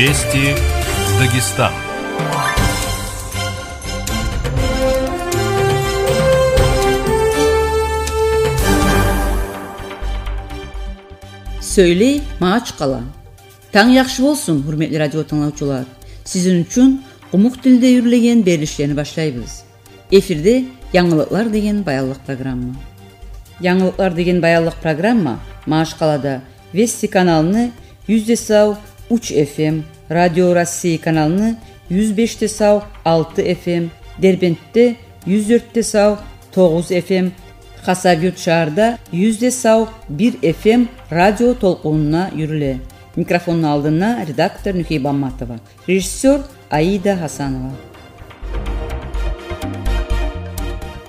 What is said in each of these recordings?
Вести Дагестан. сөйлей мағач қала. таң яқшы болсын, құрметлі радио тыңдаушылар. сиздин үшін кумук тілде үрөлөгөн берилиштерни башлайбыз. эфирде «Яңылықлар» деген баялық программа «Яңылықлар» деген баялық программа Мағаш қалада вести каналыны 100 сау 3 FM, Radyo Rossiya kanalını 105 sağ 6 FM, Derbent'te 104 sağ 9 FM, Hasagürt şaharda 100 sağ 1 FM radyo толкунуна yürüle. Mikrofonun алдына редактор Нюхиба Матова, режиссер Аида Хасанова.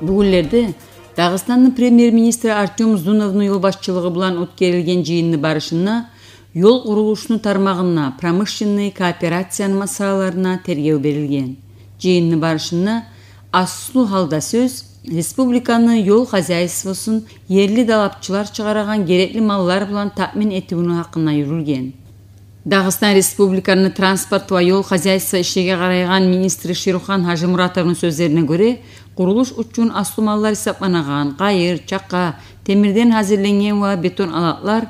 Бүгүнлерде Дагыстандын премьер-министри Артем Зуновдун жолбашчылыгы менен өткөрүлгөн жыйынды барышына жол quruluşunu тармағына промышленный кооперацияны масалаларына тергеу берілген. Жейінні барышында асылу халда сөз республиканы жол хозяйствосын yerli далапчылар чыгараган керекли маллар бұлан тәэмин этүүнү хакына юрулген. Дағыстан Республиканы транспорт ва yol хозяйство ішеге карайган министр Ширухан Хажимуратовдун сөздөрүнө көрө, курулуш үчүн асылу маллар хисапланаган, кайыр, чака, темирден азирленген ва бетон алатлар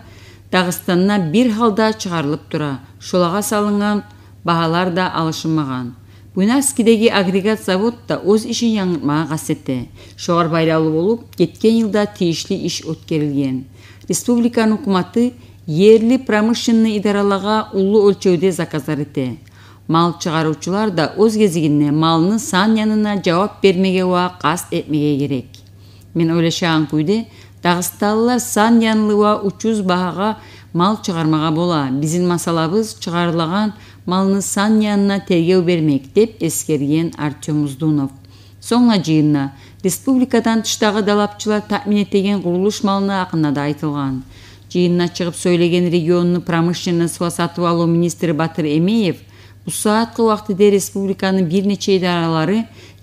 Тағыстанына бир халда чыгарылып тұра, шолаға салынган бағалар да алышынмаған. буйнаскидеги агрегат завод да өз ішін яңыртмага қасетті. шоғар байралы болып, кеткен елда тийишлүү иш өткерілген. республиканын ұқыматы ерлі промышынны идаралаға ұлы өлчөөдө заказар этте мал чыгаруучулар да өз кезігінне малыны сан янына жооп бермеге ва этмеге керек мен ойлошаан күйде Дағысталылар сан янлыва учуз бағаға мал чығармаға бола. бізін масалабыз чыгарылган малны сан янына тергөө бермек деп эскерген Артем Уздунов. Соңна жиынна, республикадан тыштагы далапчылар таамин этеген курулуш малына ақына да айтылган. Жыйынна чыгып сөйлеген регионны промышленностьго сатып алуу министрі Батыр Эмеев бұл саатқы уақытыда республиканың бир нече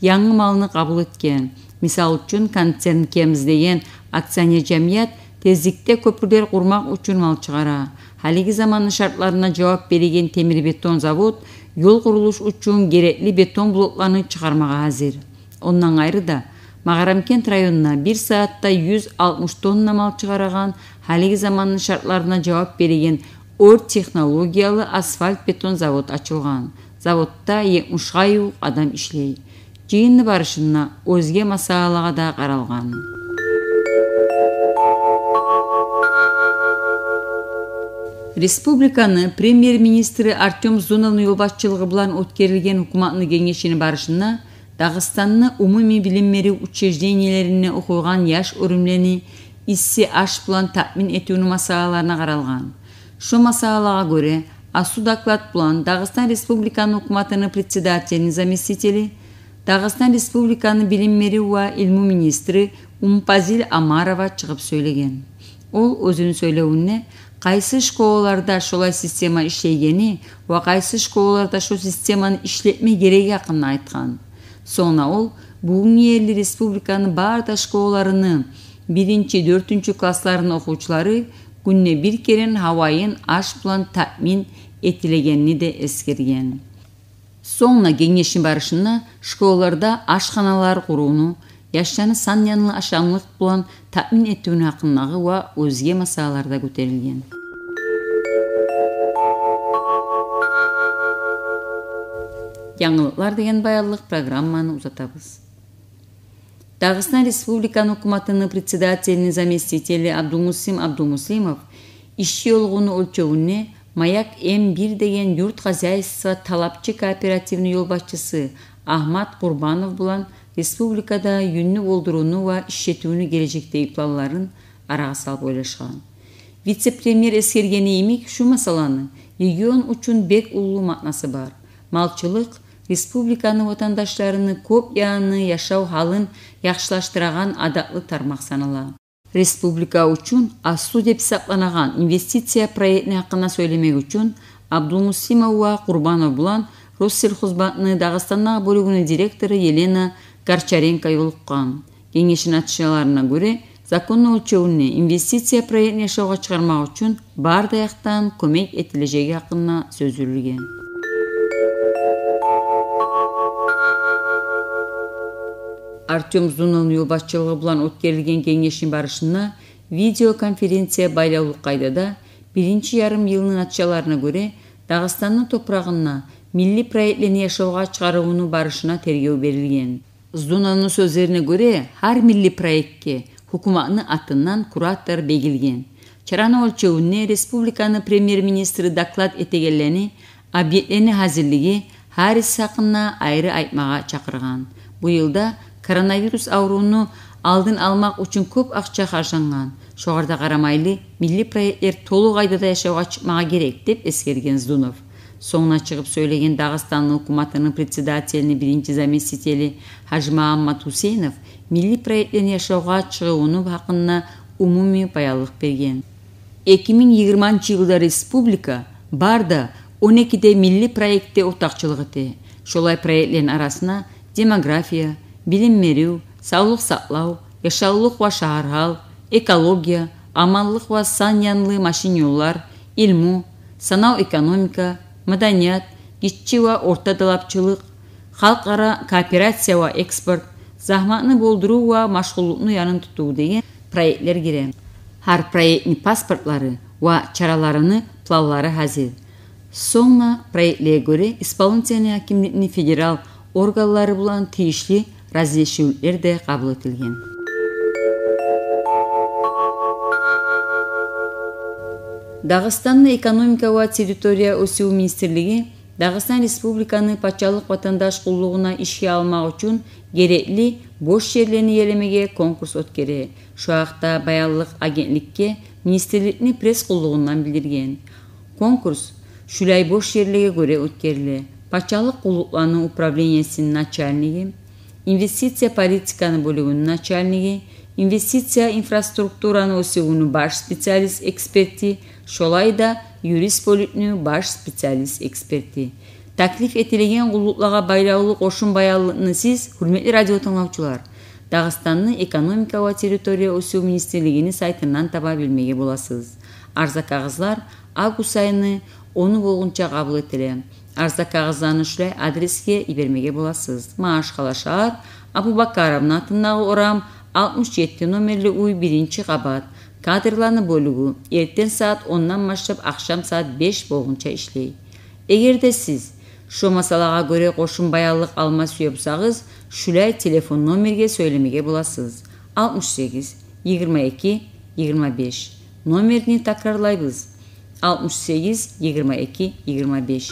яңы малыны қабыл еткен мисалы үчүн концернкемиз деген акционер жамият тездикте көпүрлөр курмак үшін мал чыгара Халегі замандын шарттарына жооп берген темир бетон завод жол курулуш үшін керекли бетон блоктарын чыгармага азир Оннан кайры да магарамкент районуна бир саатта жүз алтымыш тонна мал чыгараган халиги замандын шарттарына жооп берген ор технологиялы асфальт бетон завод ачылган заводта жетимишке жуук адам иштейт жыйынны барышына өзге масалаға да қаралған республиканы премьер министрі артем зуновның юлбашчылыгы менен өткерілген укматный барышына дағыстанны умуми билим беру учреждениелерине оқыған яш өрүмлени иссе аш план тәмин этүүнүн масалаларына қаралған. шо масалаға көре асу доклад план Дағыстан Республиканы укматынын председателінің заместителі Дағыстан республиканы Білім мэри уа илму министрі умпазил амарова шығып сөйлеген ол өзүнүн сөйлеуіне қайсы школаларда шолай система иштегени ва қайсы школаларда шо системаны ішлетме керек ақынна айтқан. Сонна ол бүгүнкү елі республиканы барда школаларынын биринчи төртүнчү классларын окуучулары күнне бір керен хавайын аш план тәкмин де эскерген Соңына кеңештин барышына школаларда ашханалар құруыны, жаштаны сан жаңылы ашаңлык булан татмин этүүнү ва өзге масалаларда көтерілген. Яңылықлар деген баялык программаны узатабыз дагыстан республиканын укматынын председателинин заместители абдумусим абдумуслимов олғыны олгуну өлчөгүнө Маяк М1 деген юрт хозяйство талапчы кооперативінің жолбасшысы Ахмат Курбанов булан республикада юннү болдыруну ва ишетүүнү келечектеги планларын арага салып ойлошкан. Вице-премьер эскергени имик şu масаланы регион үчүн бек улуу матнасы бар. Малчылык республиканы ватандаштарыны көп яны яшау халын яхшылаштыраган адатлы тармак санала. Республика үчүн асуу деп hisoblangan инвестиция проектине акына сөйлөмөк үчүн абдулмусимова курбанов булан Россельхозбанкны Дагыстандагы бөлүгүнүн директору Елена Горчаренко жолуккан. Кеңештин натыйжаларына көрө, закондун өлчөүнө инвестиция проектин жашоого чыгармак үчүн көмек көмөк этилежеги ақынна сөзүлгөн. артем зуналны юл бұлан өткерілген кеңешін барышына видеоконференция байлаулы қайдада биринчи ярым елінің натыйжаларына көрө Дағыстанның топурагына милли проектлені жашоого чыгарууну барышына тергөө берилген зунанын сөздеріне көре ар милли проектке хукуматны атынан куратор бегилген чараны өлчөөүнө республиканы премьер министри доклад этегенлени объектлені әзірлігі харис сақынна айры айтмага чакырган Бұйылда коронавирус ауруну алдын алмак үчүн көп акча каржанган шугарда карамайлы милли проекттер толук айдада жашоого чыкмага керек деп эскерген здунов соңуна чыгып сөйлеген дагыстандын өкмөтүнүн председателинин биринчи заместители хажмааммат хусейнов милли проекттердин жашоого чыгуунун бакынына умумий баялык берген эки миң жыйырманчы жылда республика барда он экиде милли проектте ортакчылык эте Шолай проектлердин арасына демография білім беру саулық саклау жашаулық ва шаархал экология аманлық ва санянлы машиньолар илму санау экономика маданият киччи ва орта талапчылык халықара кооперация ва экспорт захматны болдыруу ва машгулукну янын тутуу деген проектлер кире Хар проектни паспортлары ва чараларыны планлары хәзер соңна проектлерге көрө исполнительный акимдиктин федерал органлары булан тийишлүү разрешүүлөр да кабыл этилген дагыстандын экономика va территория өсүү министрлиги Дағыстан республиканы патшалык ватандаш кулдугуна ишке алмак үчүн керекли бош жерлерни ээлемеге конкурс өткөрө шуакта баялык агентликке министрликтин пресс кулдугунан билдирген конкурс шүлай бош жерлерге көрө өткөрүлө патшалык кулуклануу управлениясинин начальниги инвестиция политиканы бөлігінің начальнигі инвестиция инфраструктураны өсігінің баш специалист эксперти шолайда да юрист бөлігінің баш специалист эксперти тәклиф етілген құлдықлаға байлаулық қошын баялылығыны сіз құрметті радио тыңдаушылар дағыстанның экономика ва территория өсу министрлігінің сайтынан таба білмеге боласыз арза қағыздар август оны болғанша қабыл етіледі Арзда кағазданышулай адреске ибермеге боласыз. Мааш қала шаар, Абубакаровна атындагы орам 67 номерлі үй 1-ші қабат. Кадрларны бөлігу ертен саат 10-нан баштап ақшам саат 5 болгунча иштей. Эгерде сиз şu masalağa göre koşun bayarlık alma suyopsağız, şulay telefon nomerge söylemege bulasız. 68 22 25 Nomerini takrarlayız. 68 22 25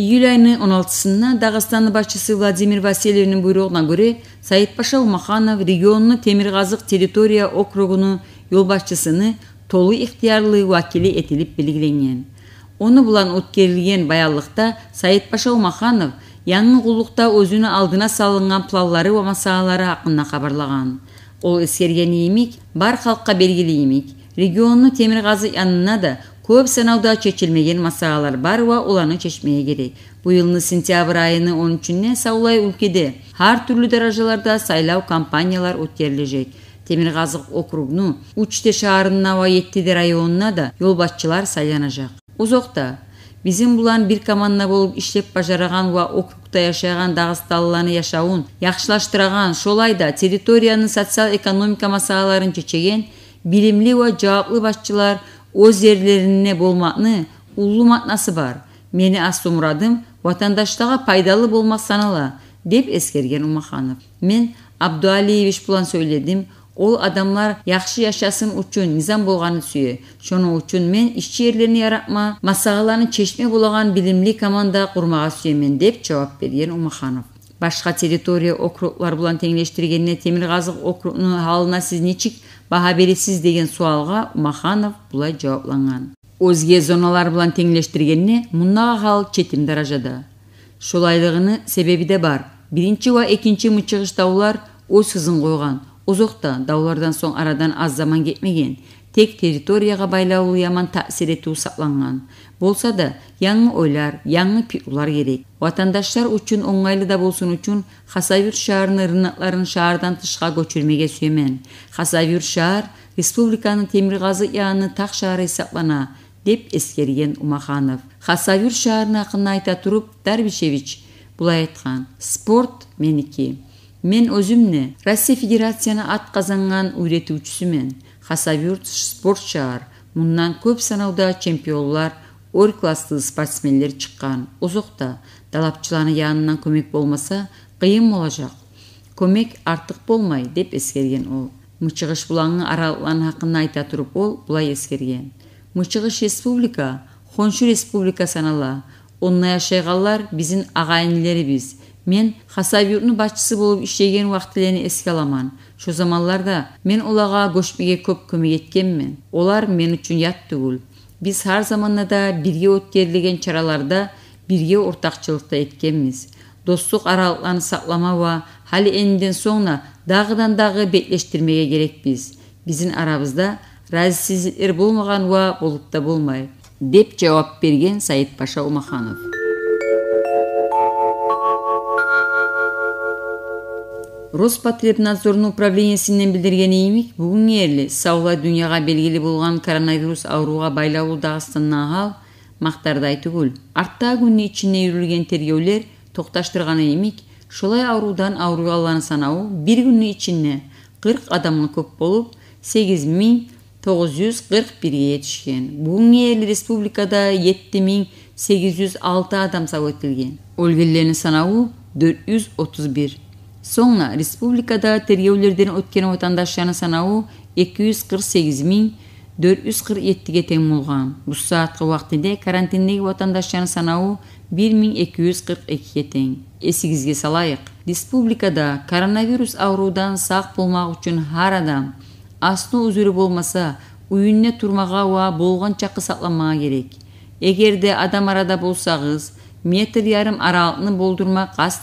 июль айының 16 сында Дағыстаны басшысы Владимир Васильевнің бұйрығына көре Паша Умаханов регионны темірғазық территория округының басшысыны толы ихтиярлы уәкілі етіліп белгіленген. Оны бұлан өткерілген баялықта Паша Умаханов яңы құлықта өзіні алдына салынған планлары ва масалары хақында хабарлаған. Ол ескерген емек бар халыққа белгілі емек. Регионны темірғазы янына да Көп санауда чечилмеген масалалар бар ва уланы чечмеге керек. Быйылны сентябрь айыны 13-не саулай өлкеде ар түрлі даражаларда сайлау кампаниялар өткөрүлөчөк. Темир Газык округуну Учте шаарына ва районуна да башчылар сайланажак. Узокта биздин булан бир команда болуп иштеп бажараган ва округда жашаган дагысталыларны жашоон жакшылаштырган, шолай да территориянын социал экономика маселелерин чечеген билимли ва жооплу башчылар o'z жерлеріне болмақны ұлы матнасы бар мені асуу мурадым пайдалы болмак санала деп ескерген умаханов мен абдуалиевич бұлан сөйледім ол адамлар яхшы яшасын үчүн низам болғаны сүйө шону үчүн мен ишчи эрлерини яратма масағаланы чечме болаган билимли команда курмага сүйөмүн деп жооп берген умаханов башка территория округлар булан теңleştirгенде темир казык округунун халына сиз ничек «Баға бересіз» деген суалға Маханов бұлай жоопланган өзге зоналар бұлан теңлештиргенине мұндағы хал четим даражада Шолайлығыны себеби де бар Бірінші ва экинчи мычығыш даулар өз қойған. қойған даулардан соң арадан аз заман кетмеген тек территорияға байлаулы яман таасир этүү сакланган болса да яңы ойлар яңы пиұлар керек ватандаштар үчүн оңайлыда да болсун үчүн хасавюр шаарынын рынокларын шаардан тышка көчүрмөгө сүйөмөн хасавюр шаар республиканын темир казы так шаары эсеплана деп эскерген умаханов хасавюр шаарынын акынын айта туруп дарбишевич булай айткан спорт меники мен өзүмне россия федерацияны атказанган үйрөтүүчүсүмүн спорт шаар. мұннан көп санауда чемпионлар ор класты спортсмендер шыққан, далапчыланы янынан көмек болмаса кыйын олажақ. Көмек артық болмай деп эскерген ол Мұчығыш булаңы аралыгын айта тұрып ол бұлай ескерген. Мұчығыш республика хоншу республика санала ашайғалар жашайганлар ағайынлері біз – мен хасап юртунун башчысы болуп иштеген убактылерни эске аламан ошол заманларда мен улага көчмөге көп көмөк эткенмин олар мен үчүн ят түгүл биз ар заманада бирге өткөрүлген чараларда бирге ортакчылыкта эткенбиз достук аралыкларын сакламаба хали эндин соңуна дагыдан дагы беттештирмеге керекпиз биздин арабызда разисиздиктер болмаган уба болуп да болмай деп жооп берген саид паша умаханов Роспотребнадзордун управлениесінен билдирген ийимик бүгүн ээли саула дүйнөга белгилүү болгон коронавирус ооруга байлануу дагыстан нагал мактарды айтыгүл арттагы күндүн ичине үйрүлгөн тергөөлөр токташтырган аурудан шулай оорудан ооруганлардын санабы бир күндүн ичинде кырк адамга көп болуп сегиз миң тогуз жүз республикада 7806 адам сау этилген саны санауы төрт Соңна республикада тергеулерден өткен жаны санауы 248.447-ге тең болған. Бу сааткы карантиндегі карантиндегі жаны санауы 1242-ге тең. салайық. салайық. Республикада коронавирус аурудан сақ болмак үшін әр адам асты үзірі болмаса, үйінде тұрмаға уа чақы керек. керек. де адам арада болсаңыз, метр ярым аралыкны болдурмак касд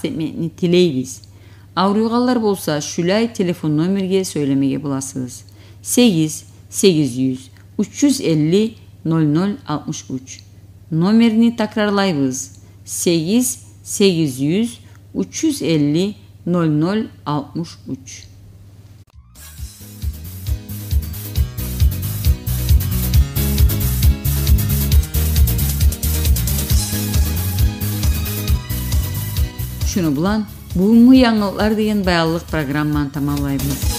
ауырыйганлар болса шулай телефон номерге сөйлемеге буласыз 8 800 350 0063 номерни такрарлайбыз 8 800 350 0063 Şunu bulan Бұл яңылыктар деген баялык программаны тамамлайбыз